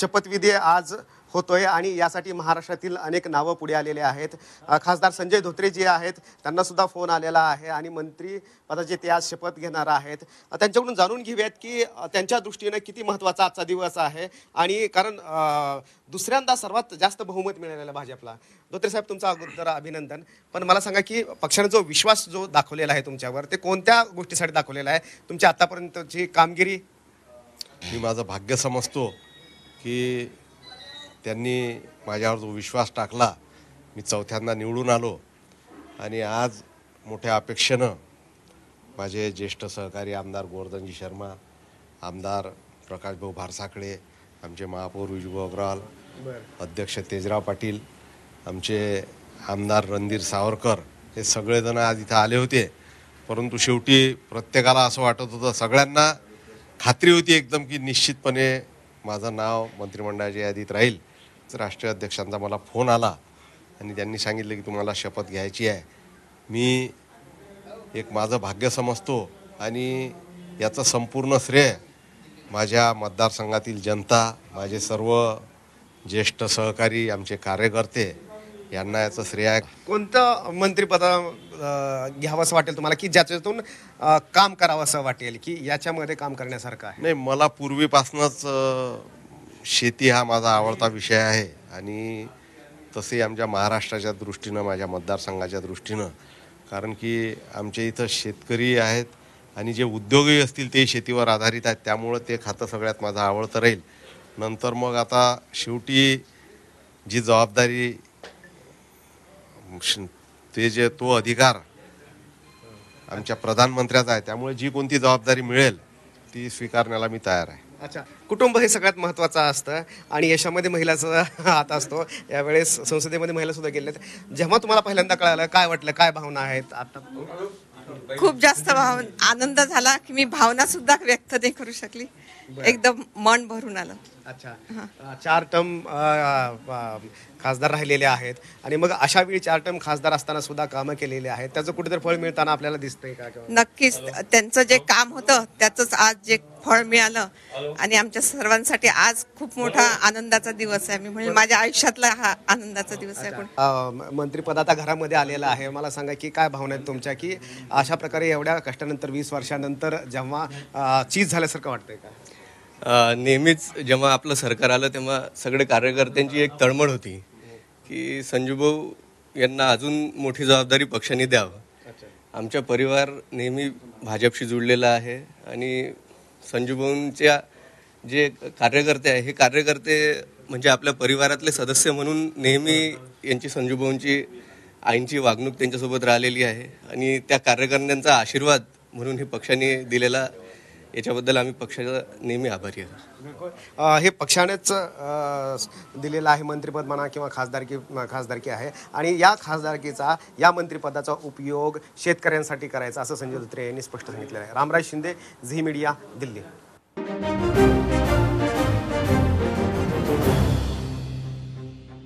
शपथविधी आज होतोय आणि यासाठी महाराष्ट्रातील अनेक नावं पुढे आलेले आहेत खासदार संजय धोत्रे जे आहेत त्यांना सुद्धा फोन आलेला आहे आणि मंत्री पदाचे ते आज शपथ घेणार आहेत त्यांच्याकडून जाणून घेऊयात की त्यांच्या दृष्टीनं किती महत्त्वाचा आजचा दिवस आहे आणि कारण दुसऱ्यांदा सर्वात जास्त बहुमत मिळालेला भाजपला धोत्रे साहेब तुमचा अगोदर अभिनंदन पण मला सांगा की पक्षाने जो विश्वास जो दाखवलेला आहे तुमच्यावर ते कोणत्या गोष्टीसाठी दाखवलेला आहे तुमची आतापर्यंतची कामगिरी मी माझं भाग्य समजतो की त्यांनी माझ्यावर जो विश्वास टाकला मी चौथ्यांदा निवडून आलो आणि आज मोठ्या अपेक्षेनं माझे ज्येष्ठ सहकारी आमदार गोवर्धनजी शर्मा आमदार प्रकाशभाऊ भारसाकडे आमचे महापौर विजूभाऊ अग्रवाल अध्यक्ष तेजराव पाटील आमचे आमदार रणधीर सावरकर हे सगळेजण आज इथं आले होते परंतु शेवटी प्रत्येकाला असं वाटत होतं सगळ्यांना खात्री होती एकदम की निश्चितपणे माझं नाव मंत्रिमंडळाच्या यादीत राहील राष्ट्रीय अध्यक्षांचा मला फोन आला आणि त्यांनी सांगितलं की तुम्हाला शपथ घ्यायची आहे मी एक माझं भाग्य समजतो आणि याचं संपूर्ण श्रेय माझ्या मतदारसंघातील जनता माझे सर्व ज्येष्ठ सहकारी आमचे कार्यकर्ते यांना याचं श्रेय आहे कोणतं मंत्रिपद घ्यावंसं वाटेल तुम्हाला की ज्याच्यातून काम करावं असं वाटेल की याच्यामध्ये काम करण्यासारखं आहे नाही मला पूर्वीपासूनच शेती हा माझा आवडता विषय आहे आणि तसे आमच्या महाराष्ट्राच्या दृष्टीनं माझ्या मतदारसंघाच्या दृष्टीनं कारण की आमच्या इथं शेतकरी आहेत आणि जे उद्योगही असतील ते शेतीवर आधारित आहेत त्यामुळं ते खातं सगळ्यात माझं आवडतं राहील नंतर मग आता शेवटी जी जबाबदारी ते जे तो अधिकार आमच्या प्रधानमंत्र्याचा आहे त्यामुळे जी कोणती जबाबदारी मिळेल ती स्वीकारण्याला मी तयार आहे अच्छा कुटुंब हे सगळ्यात महत्वाचं असतं आणि यशामध्ये महिलाचा हात असतो यावेळेस संसदेमध्ये महिला सुद्धा गेल्या जेव्हा तुम्हाला पहिल्यांदा कळालं काय वाटलं काय भावना आहेत आता खूप जास्त आनंद झाला की मी भावना सुद्धा व्यक्त नाही करू शकली एकदम मन भरून आलं अच्छा चार टर्म खासदार राहिलेले आहेत आणि मग अशा वेळी चार टर्म खासदार असताना सुद्धा काम केलेले आहेत त्याचं कुठेतरी फळ मिळताना आपल्याला दिसतंय का नक्कीच त्यांचं जे काम होतं त्याच आज जे फळ मिळालं आणि आमच्या सर्वांसाठी आज खूप मोठा आनंदाचा दिवस आहे मी म्हणजे माझ्या आयुष्यातला हा आनंदाचा दिवस आहे मंत्री अ, आता घरामध्ये आलेला आहे मला सांगा की काय भावना आहेत तुमच्या की अशा प्रकारे एवढ्या कष्टानंतर वीस वर्षानंतर जेव्हा चीज झाल्यासारखं वाटतंय का नेहमीच जेव्हा आपलं सरकार आलं तेव्हा सगळे कार्यकर्त्यांची एक तळमळ होती की संजूभाऊ यांना अजून मोठी जबाबदारी पक्षाने द्यावं आमच्या परिवार नेहमी भाजपशी जुळलेला आहे आणि संजूभाऊंच्या जे कार्यकर्ते आहे हे कार्यकर्ते म्हणजे आपल्या परिवारातले सदस्य म्हणून नेहमी यांची संजूभाऊंची आईंची वागणूक त्यांच्यासोबत राहिलेली आहे आणि त्या कार्यकर्त्यांचा आशीर्वाद म्हणून हे पक्षाने दिलेला याच्याबद्दल आम्ही पक्षाचा नेहमी आभारी आहोत हे पक्षानेच दिलेलं आहे मंत्रिपद म्हणा किंवा खासदारकी खासदारकी आहे आणि या खासदारकीचा या मंत्रिपदाचा उपयोग शेतकऱ्यांसाठी करायचा असं संजय धोत्रे यांनी स्पष्ट सांगितलेलं आहे रामराज शिंदे झी मीडिया दिल्ली